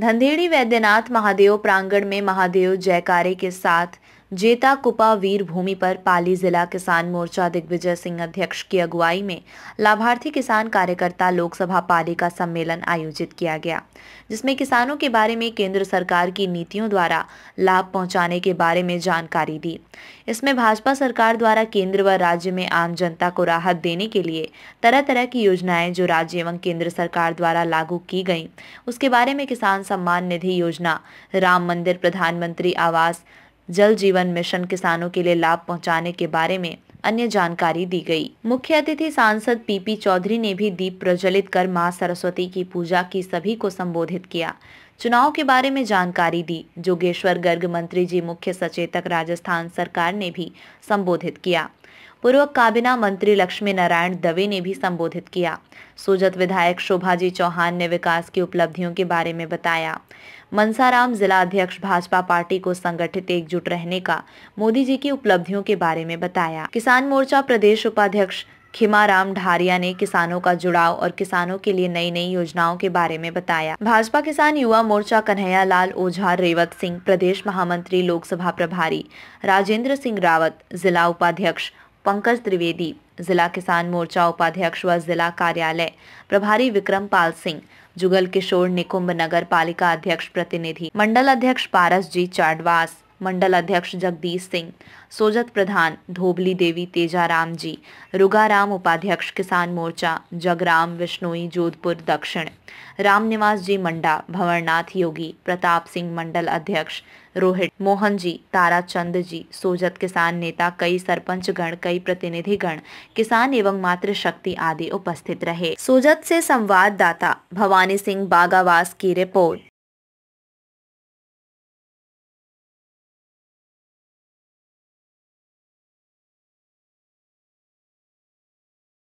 धंधेड़ी वैद्यनाथ महादेव प्रांगण में महादेव जयकारे के साथ जेता कुपा वीर भूमि पर पाली जिला किसान मोर्चा दिग्विजय सिंह अध्यक्ष की अगुवाई में लाभार्थी किसान कार्यकर्ता लोकसभा पाली का सम्मेलन आयोजित किया गया जिसमें किसानों के बारे में केंद्र सरकार की नीतियों द्वारा लाभ पहुंचाने के बारे में जानकारी दी इसमें भाजपा सरकार द्वारा केंद्र व राज्य में आम जनता को राहत देने के लिए तरह तरह की योजनाएं जो राज्य एवं केंद्र सरकार द्वारा लागू की गई उसके बारे में किसान सम्मान निधि योजना राम मंदिर प्रधानमंत्री आवास जल जीवन मिशन किसानों के लिए लाभ पहुंचाने के बारे में अन्य जानकारी दी गई। मुख्य अतिथि सांसद पीपी चौधरी ने भी दीप प्रज्वलित कर मां सरस्वती की पूजा की सभी को संबोधित किया चुनाव के बारे में जानकारी दी जोगेश्वर गर्ग मंत्री जी मुख्य सचेतक राजस्थान सरकार ने भी संबोधित किया पूर्व काबिना मंत्री लक्ष्मी नारायण दवे ने भी संबोधित किया सूजत विधायक शोभाजी चौहान ने विकास की उपलब्धियों के बारे में बताया मनसाराम जिला अध्यक्ष भाजपा पार्टी को संगठित एकजुट रहने का मोदी जी की उपलब्धियों के बारे में बताया किसान मोर्चा प्रदेश उपाध्यक्ष खिमाराम ढारिया ने किसानों का जुड़ाव और किसानों के लिए नई नई योजनाओं के बारे में बताया भाजपा किसान युवा मोर्चा कन्हैया लाल ओझा रेवत सिंह प्रदेश महामंत्री लोकसभा प्रभारी राजेंद्र सिंह रावत जिला उपाध्यक्ष पंकज त्रिवेदी जिला किसान मोर्चा उपाध्यक्ष व जिला कार्यालय प्रभारी विक्रम पाल सिंह जुगल किशोर निकुंभ नगर पालिका अध्यक्ष प्रतिनिधि मंडल अध्यक्ष पारस जी चाडवास मंडल अध्यक्ष जगदीश सिंह सोजत प्रधान धोबली देवी तेजाराम जी रुगाराम उपाध्यक्ष किसान मोर्चा जगराम विश्नोई जोधपुर दक्षिण रामनिवास जी मंडा भवरनाथ योगी प्रताप सिंह मंडल अध्यक्ष रोहित मोहन जी ताराचंद जी सोजत किसान नेता कई सरपंच गण कई प्रतिनिधि गण किसान एवं मातृशक्ति आदि उपस्थित रहे सोजत से संवाददाता भवानी सिंह बागावास की रिपोर्ट